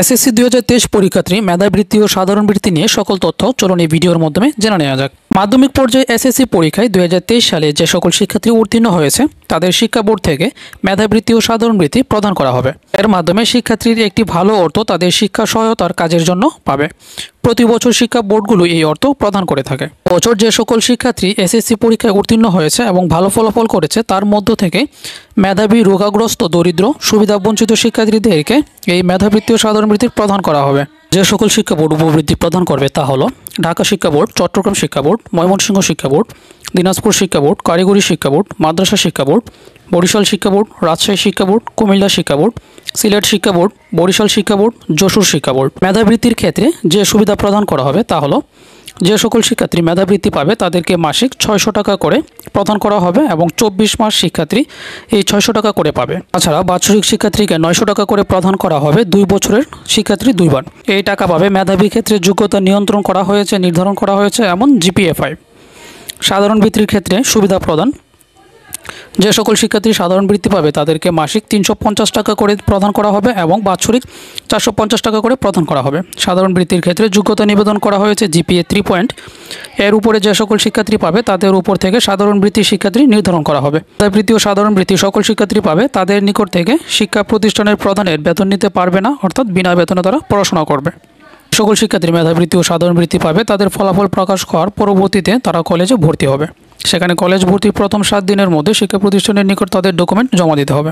SSC দুই হাজার তেইশ পরীক্ষার্থী মেধাবৃত্তি ও সাধারণ বৃত্তি নিয়ে সকল তথ্য চলুন এই ভিডিওর মাধ্যমে জেনে নেওয়া যাক মাধ্যমিক পর্যায়ে এসএসসি পরীক্ষায় দু সালে যে সকল শিক্ষার্থী উত্তীর্ণ হয়েছে তাদের শিক্ষা বোর্ড থেকে মেধাবৃত্তি ও সাধারণ বৃত্তি প্রদান করা হবে এর মাধ্যমে শিক্ষার্থীর একটি ভালো অর্থ তাদের শিক্ষা সহায়তার কাজের জন্য পাবে প্রতি বছর শিক্ষা বোর্ডগুলো এই অর্থ প্রদান করে থাকে বছর যে সকল শিক্ষার্থী এসএসসি পরীক্ষায় উত্তীর্ণ হয়েছে এবং ভালো ফলাফল করেছে তার মধ্য থেকে মেধাবী রোগাগ্রস্ত দরিদ্র সুবিধাবঞ্চিত শিক্ষার্থীদেরকে এই মেধাবৃত্তি ও সাধারণ বৃত্তি প্রদান করা হবে যে সকল শিক্ষা বোর্ড উপবৃদ্ধি প্রদান করবে তা হলো ঢাকা শিক্ষা বোর্ড চট্টগ্রাম শিক্ষা বোর্ড ময়মনসিংহ শিক্ষা বোর্ড দিনাজপুর শিক্ষা বোর্ড কারিগরি শিক্ষা বোর্ড মাদ্রাসা শিক্ষা বোর্ড বরিশাল শিক্ষা বোর্ড রাজশাহী শিক্ষা বোর্ড কুমিল্লা শিক্ষা বোর্ড সিলেট শিক্ষা বোর্ড বরিশাল শিক্ষা বোর্ড যশোর শিক্ষা বোর্ড মেধাবৃত্তির ক্ষেত্রে যে সুবিধা প্রদান করা হবে তা হলো যে সকল শিক্ষার্থী মেধাবৃত্তি পাবে তাদেরকে মাসিক ছয়শো টাকা করে প্রদান করা হবে এবং চব্বিশ মাস শিক্ষার্থী এই ছয়শো টাকা করে পাবে তাছাড়া বাৎসরিক শিক্ষার্থীকে নয়শো টাকা করে প্রদান করা হবে দুই বছরের শিক্ষার্থী দুইবার এই টাকা পাবে মেধাবী ক্ষেত্রে যোগ্যতা নিয়ন্ত্রণ করা হয়েছে নির্ধারণ করা হয়েছে এমন জিপিএফআই সাধারণ বৃত্তির ক্ষেত্রে সুবিধা প্রদান যে সকল শিক্ষার্থী সাধারণ বৃত্তি পাবে তাদেরকে মাসিক তিনশো টাকা করে প্রদান করা হবে এবং বাৎসরিক চারশো টাকা করে প্রদান করা হবে সাধারণ বৃত্তির ক্ষেত্রে যোগ্যতা নিবেদন করা হয়েছে জিপিএ থ্রি পয়েন্ট এর উপরে যে সকল শিক্ষার্থী পাবে তাদের উপর থেকে সাধারণ বৃত্তির শিক্ষার্থী নির্ধারণ করা হবে বৃত্তি ও সাধারণ বৃত্তি সকল শিক্ষার্থী পাবে তাদের নিকট থেকে শিক্ষা প্রতিষ্ঠানের প্রধানের বেতন নিতে পারবে না অর্থাৎ বিনা বেতনে তারা পড়াশোনা করবে সকল শিক্ষার্থী মেধাবৃত্তি ও সাধারণ বৃত্তি পাবে তাদের ফলাফল প্রকাশ করার পরবর্তীতে তারা কলেজে ভর্তি হবে সেখানে কলেজ ভর্তির প্রথম সাত দিনের মধ্যে শিক্ষা প্রতিষ্ঠানের নিকট তাদের ডকুমেন্ট জমা দিতে হবে